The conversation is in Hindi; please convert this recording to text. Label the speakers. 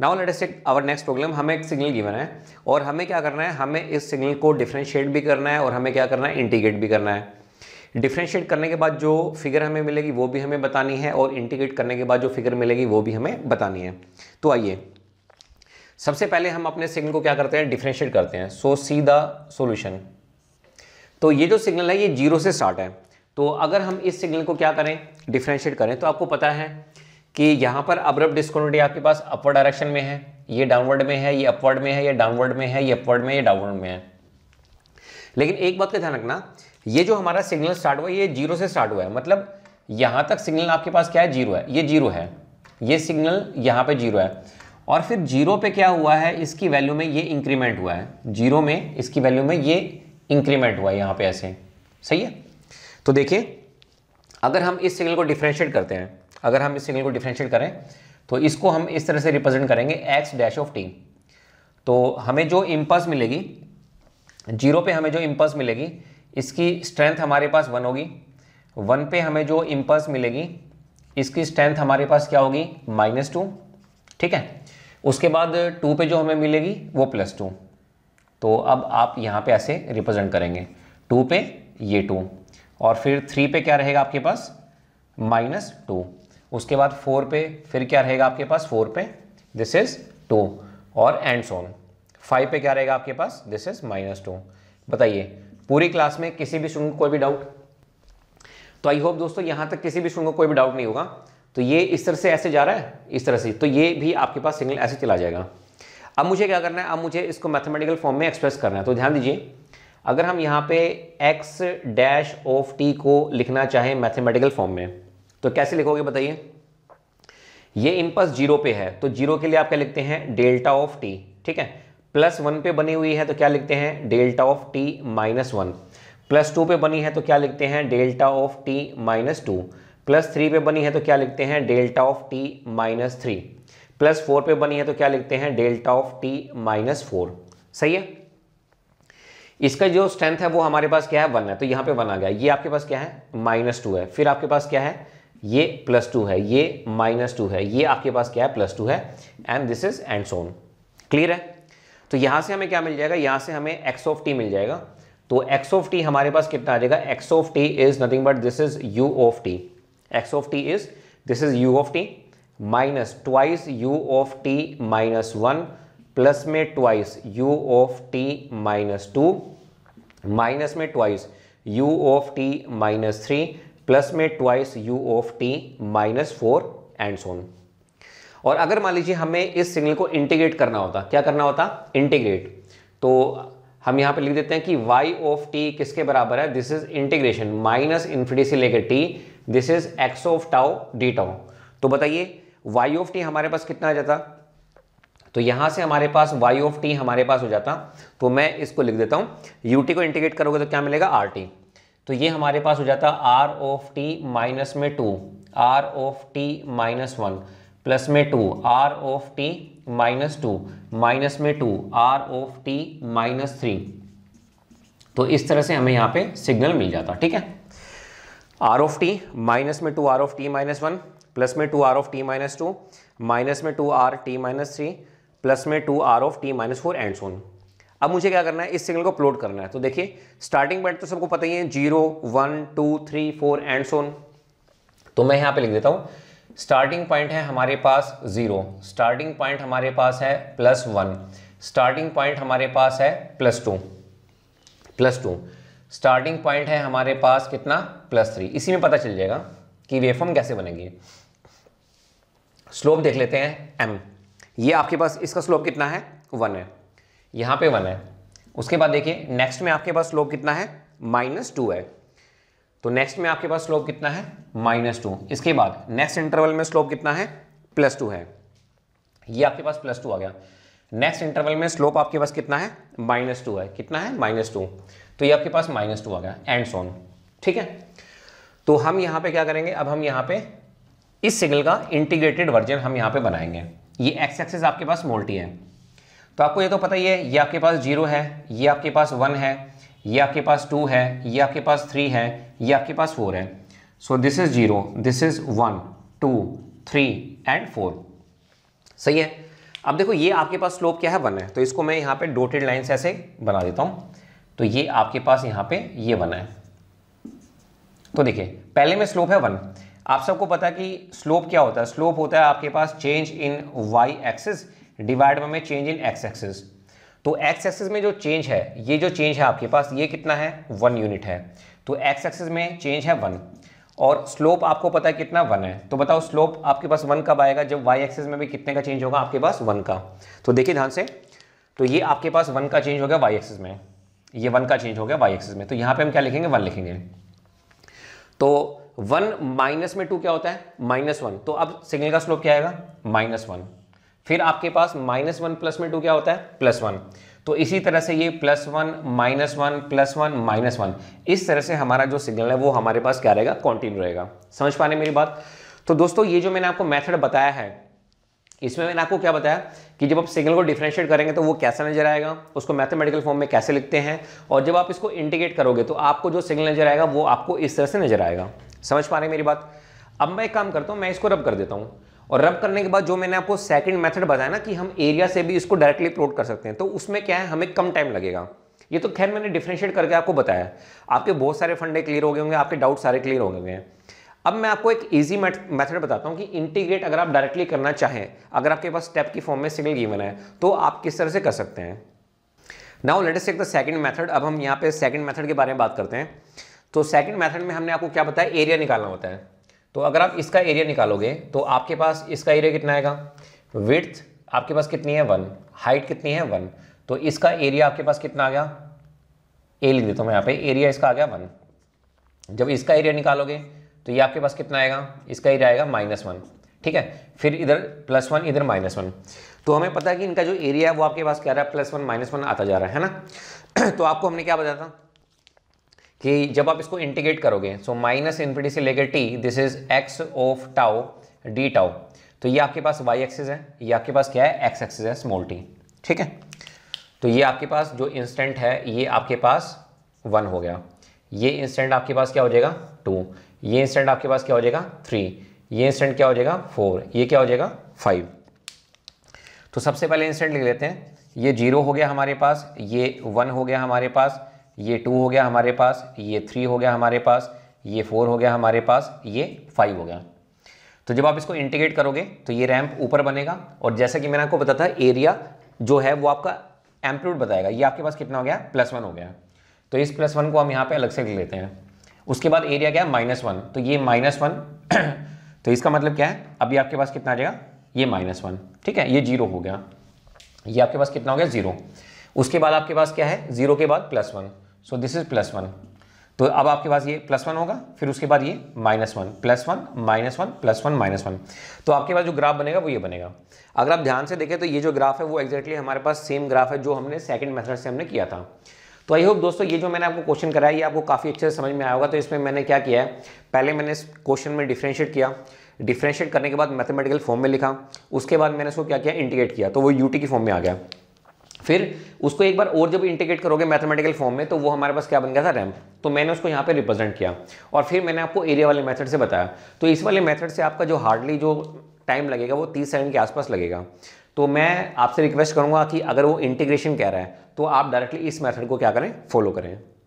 Speaker 1: now let us take our next problem हमें एक सिग्नल गिवन है और हमें क्या करना है हमें इस सिग्नल को डिफ्रेंशिएट भी करना है और हमें क्या करना है इंटीग्रेट भी करना है डिफ्रेंशिएट करने के बाद जो फिगर हमें मिलेगी वो भी हमें बतानी है और इंटीग्रेट करने के बाद जो फिगर मिलेगी वो भी हमें बतानी है तो आइए सबसे पहले हम अपने सिग्नल को क्या करते हैं डिफ्रेंशिएट करते हैं सो सी द सोल्यूशन तो ये जो सिग्नल है ये जीरो से स्टार्ट है तो अगर हम इस सिग्नल को क्या करें डिफ्रेंशिएट करें तो आपको पता है कि यहाँ पर अब्रप्ट डिस्कोनिटी आपके पास अपवर्ड डायरेक्शन में है ये डाउनवर्ड में है ये अपवर्ड में है ये डाउनवर्ड में है ये अपवर्ड में ये डाउनवर्ड में है लेकिन एक बात का ध्यान रखना ये जो हमारा सिग्नल स्टार्ट हुआ ये जीरो से स्टार्ट हुआ है मतलब यहाँ तक सिग्नल आपके पास क्या है जीरो है ये जीरो है ये सिग्नल यहाँ पर जीरो है और फिर जीरो पे क्या हुआ है इसकी वैल्यू में ये इंक्रीमेंट हुआ है जीरो में इसकी वैल्यू में ये इंक्रीमेंट हुआ है यहाँ पे ऐसे सही है तो देखिए अगर हम इस सिग्नल को डिफ्रेंशिएट करते हैं अगर हम इस सिग्नल को डिफ्रेंशिएट करें तो इसको हम इस तरह से रिप्रेजेंट करेंगे एक्स डैश ऑफ टी तो हमें जो इम्पल्स मिलेगी जीरो पे हमें जो इम्पल्स मिलेगी इसकी स्ट्रेंथ हमारे पास वन होगी वन पे हमें जो इम्पल्स मिलेगी इसकी स्ट्रेंथ हमारे पास क्या होगी माइनस टू ठीक है उसके बाद टू पे जो हमें मिलेगी वो प्लस टू तो अब आप यहाँ पे ऐसे रिप्रेजेंट करेंगे टू पे ये टू और फिर थ्री पे क्या रहेगा आपके पास माइनस टू उसके बाद फोर पे फिर क्या रहेगा आपके पास फोर पे दिस इज टू और एंड सोन फाइव पे क्या रहेगा आपके पास दिस इज माइनस टू बताइए पूरी क्लास में किसी भी स्टूडेंट को कोई भी डाउट तो आई होप दोस्तों यहाँ तक किसी भी स्टूडेंट को कोई भी डाउट नहीं होगा तो ये इस तरह से ऐसे जा रहा है इस तरह से तो ये भी आपके पास सिग्नल ऐसे चला जाएगा अब मुझे क्या करना है अब मुझे इसको मैथमेटिकल फॉर्म में एक्सप्रेस करना है तो ध्यान दीजिए अगर हम यहाँ पे x डैश ऑफ t को लिखना चाहें मैथमेटिकल फॉर्म में तो कैसे लिखोगे बताइए ये इम्पल्स जीरो पे है तो जीरो के लिए आप क्या लिखते हैं डेल्टा ऑफ टी ठीक है प्लस वन पे बनी हुई है तो क्या लिखते हैं delta of t minus one plus two पे बनी है तो क्या लिखते हैं delta of t minus two plus three पे बनी है तो क्या लिखते हैं delta of t minus three plus four पे बनी है तो क्या लिखते हैं delta of t minus four सही है इसका जो स्ट्रेंथ है वो हमारे पास क्या है वन है तो यहां पे वन आ गया ये आपके पास क्या है माइनस टू है फिर आपके पास क्या है ये प्लस टू है ये माइनस टू है ये आपके पास क्या है प्लस टू है and this is and so on clear है तो यहां से हमें क्या मिल जाएगा यहां से हमें एक्स ऑफ टी मिल जाएगा तो एक्स ऑफ टी हमारे पास कितना आ जाएगा x of t is nothing but this is u of t x of t is this is u of t minus twice u of t minus one plus में twice u of t minus two minus में twice u of t minus three plus में twice u of t minus four and so on और अगर मान लीजिए हमें इस सिग्नल को इंटीग्रेट करना होता क्या करना होता इंटीग्रेट तो हम यहां पे लिख देते हैं कि y ऑफ t किसके बराबर है this is integration minus infinity से लेकर t this is x of tau d tau तो बताइए y ऑफ t हमारे पास कितना आ जाता तो यहां से हमारे पास y ऑफ t हमारे पास हो जाता तो मैं इसको लिख देता हूँ ut को इंटीग्रेट करोगे तो क्या मिलेगा आर टी तो ये हमारे पास हो जाता आर ऑफ टी माइनस में two r of t minus one plus में two r of t minus two minus में two r of t minus three तो इस तरह से हमें यहाँ पे सिग्नल मिल जाता ठीक है आर ऑफ टी माइनस में two r of t minus one plus में two r of t minus two minus में two r t minus three plus में two r of t minus four and so on अब मुझे क्या करना है इस सिग्नल को प्लॉट करना है तो देखिए स्टार्टिंग पॉइंट तो सबको पता ही है zero one two three four and so on तो मैं यहां पे लिख देता हूं स्टार्टिंग पॉइंट है हमारे पास जीरो स्टार्टिंग पॉइंट हमारे पास है प्लस वन स्टार्टिंग पॉइंट हमारे पास है plus two plus two starting point है हमारे पास कितना प्लस थ्री इसी में पता चल जाएगा कि वेफॉर्म कैसे बनेगी स्लोप देख लेते हैं एम ये आपके पास इसका स्लोप कितना है वन है यहां पे वन है उसके बाद देखिए नेक्स्ट में आपके पास स्लोप कितना है माइनस टू है तो नेक्स्ट में आपके पास स्लोप कितना है माइनस टू इसके बाद नेक्स्ट इंटरवल में स्लोप कितना है प्लस टू है ये आपके पास प्लस टू आ गया नेक्स्ट इंटरवल में स्लोप आपके पास कितना है माइनस टू है कितना है माइनस टू तो ये आपके पास माइनस टू आ गया एंड सोन ठीक है तो हम यहां पे क्या करेंगे अब हम यहां पे इस सिग्नल का इंटीग्रेटेड वर्जन हम यहाँ पे बनाएंगे ये एक्स एक्सेस आपके पास मोल्टी है तो आपको ये तो पता ही है ये आपके पास जीरो है ये आपके पास वन है ये आपके पास टू है ये आपके पास थ्री है ये आपके पास फोर है so this is zero this is one two three and four सही है अब देखो ये आपके पास स्लोप क्या है वन है तो इसको मैं यहाँ पे डोटेड लाइन से ऐसे बना देता हूँ तो ये आपके पास यहाँ पे ये वन है तो देखिए पहले में स्लोप है वन आप सबको पता है कि स्लोप क्या होता है स्लोप होता है आपके पास change in y axis divide by में चेंज इन एक्स एक्सेस तो एक्स एक्सेस में जो चेंज है ये जो चेंज है आपके पास ये कितना है वन यूनिट है तो एक्स एक्सेस में चेंज है वन और स्लोप आपको पता है कितना वन है तो बताओ स्लोप आपके पास वन कब आएगा जब वाई एक्सेस में भी कितने का चेंज होगा आपके पास वन का तो देखिए ध्यान से तो ये आपके पास वन का चेंज हो गया वाई एक्सेस में ये वन का चेंज हो गया वाई एक्सेस में तो यहाँ पे हम क्या लिखेंगे वन लिखेंगे तो वन माइनस में टू क्या होता है माइनस वन तो अब सिग्नल का स्लोप क्या आएगा माइनस वन फिर आपके पास माइनस वन प्लस में टू क्या होता है प्लस वन तो इसी तरह से ये plus one minus one plus one minus one इस तरह से हमारा जो सिग्नल है वो हमारे पास क्या रहेगा कॉन्टिन्यू रहेगा समझ पा रहे मेरी बात तो दोस्तों ये जो मैंने आपको मेथड बताया है इसमें मैंने आपको क्या बताया कि जब आप सिग्नल को डिफ्रेंशिएट करेंगे तो वो कैसा नजर आएगा उसको मैथमेटिकल फॉर्म में कैसे लिखते हैं और जब आप इसको इंडिकेट करोगे तो आपको जो सिग्नल नजर आएगा वो आपको इस तरह से नजर आएगा समझ पा रहे मेरी बात अब मैं एक काम करता हूँ मैं इसको रब कर देता हूँ और रब करने के बाद जो मैंने आपको सेकंड मेथड बताया ना कि हम एरिया से भी इसको डायरेक्टली प्लॉट कर सकते हैं तो उसमें क्या है हमें कम टाइम लगेगा ये तो खैर मैंने डिफ्रेंशिएट करके आपको बताया आपके बहुत सारे फंडे क्लियर हो गए होंगे आपके डाउट सारे क्लियर हो गए हैं अब मैं आपको एक ईजी मैथड बताता हूँ कि इंटीग्रेट अगर आप डायरेक्टली करना चाहें अगर आपके पास स्टेप की फॉर्म में सिंगल गिवन है तो आप किस तरह से कर सकते हैं now let's take the second method अब हम यहाँ पे सेकंड मेथड के बारे में बात करते हैं तो सेकंड मेथड में हमने आपको क्या बताया एरिया निकालना होता है तो अगर आप इसका एरिया निकालोगे तो आपके पास इसका एरिया कितना आएगा विड्थ आपके पास कितनी है वन हाइट कितनी है वन तो इसका एरिया आपके पास कितना आ गया ए लिख देता हूँ मैं यहाँ पे एरिया इसका आ गया वन जब इसका एरिया निकालोगे तो ये आपके पास कितना आएगा इसका एरिया आएगा माइनस वन ठीक है फिर इधर प्लस वन इधर माइनस वन तो हमें पता है कि इनका जो एरिया है वो आपके पास क्या रहा है प्लस वन माइनस वन आता जा रहा है ना तो आपको हमने क्या बताया था कि जब आप इसको इंटीग्रेट करोगे सो माइनस इन्फिनिटी से लेकर t this is x of tau d tau तो ये आपके पास वाई एक्सेस है ये आपके पास क्या है एक्स एक्सेस है स्मॉल टी ठीक है तो ये आपके पास जो इंस्टेंट है ये आपके पास वन हो गया ये इंस्टेंट आपके पास क्या हो जाएगा टू ये इंस्टेंट आपके पास क्या हो जाएगा थ्री ये इंस्टेंट क्या हो जाएगा फोर ये क्या हो जाएगा फाइव तो सबसे पहले इंस्टेंट लिख लेते हैं ये जीरो हो गया हमारे पास ये वन हो गया हमारे पास ये टू हो गया हमारे पास ये थ्री हो गया हमारे पास ये फोर हो गया हमारे पास ये फाइव हो गया तो जब आप इसको इंटीग्रेट करोगे तो ये रैंप ऊपर बनेगा और जैसा कि मैंने आपको बताया था एरिया जो है वो आपका एम्पलीट्यूड बताएगा ये आपके पास कितना हो गया प्लस वन हो गया तो इस प्लस वन को हम यहाँ पे अलग से लिख लेते हैं उसके बाद एरिया क्या है माइनस वन तो ये माइनस वन तो इसका मतलब क्या है अभी आपके पास कितना आ जाएगा ये माइनस वन ठीक है ये जीरो हो गया ये आपके पास कितना हो गया जीरो उसके बाद आपके पास क्या है जीरो के बाद plus one so this is plus one तो अब आपके पास ये प्लस वन होगा फिर उसके बाद ये minus one plus one minus one plus one minus one तो आपके पास जो ग्राफ बनेगा वो ये बनेगा अगर आप ध्यान से देखें तो ये जो ग्राफ है वो एग्जैक्टली हमारे पास सेम ग्राफ है जो हमने सेकंड मेथड से हमने किया था तो आई होप दोस्तों ये जो मैंने आपको क्वेश्चन कराया ये आपको काफ़ी अच्छे से समझ में आया होगा तो इसमें मैंने क्या किया है पहले मैंने इस क्वेश्चन में डिफ्रेंशिएट किया डिफ्रेंशिएट करने के बाद मैथमेटिकल फॉर्म में लिखा उसके बाद मैंने इसको क्या किया इंटीग्रेट किया तो वो यूटी की फॉर्म में आ गया फिर उसको एक बार और जब इंटीग्रेट करोगे मैथमेटिकल फॉर्म में तो वो हमारे पास क्या बन गया था रैम्प तो मैंने उसको यहाँ पे रिप्रेजेंट किया और फिर मैंने आपको एरिया वाले मेथड से बताया तो इस वाले मेथड से आपका जो हार्डली जो टाइम लगेगा वो तीस सेकंड के आसपास लगेगा तो मैं आपसे रिक्वेस्ट करूँगा कि अगर वो इंटीग्रेशन कह रहा है तो आप डायरेक्टली इस मैथड को क्या करें फॉलो करें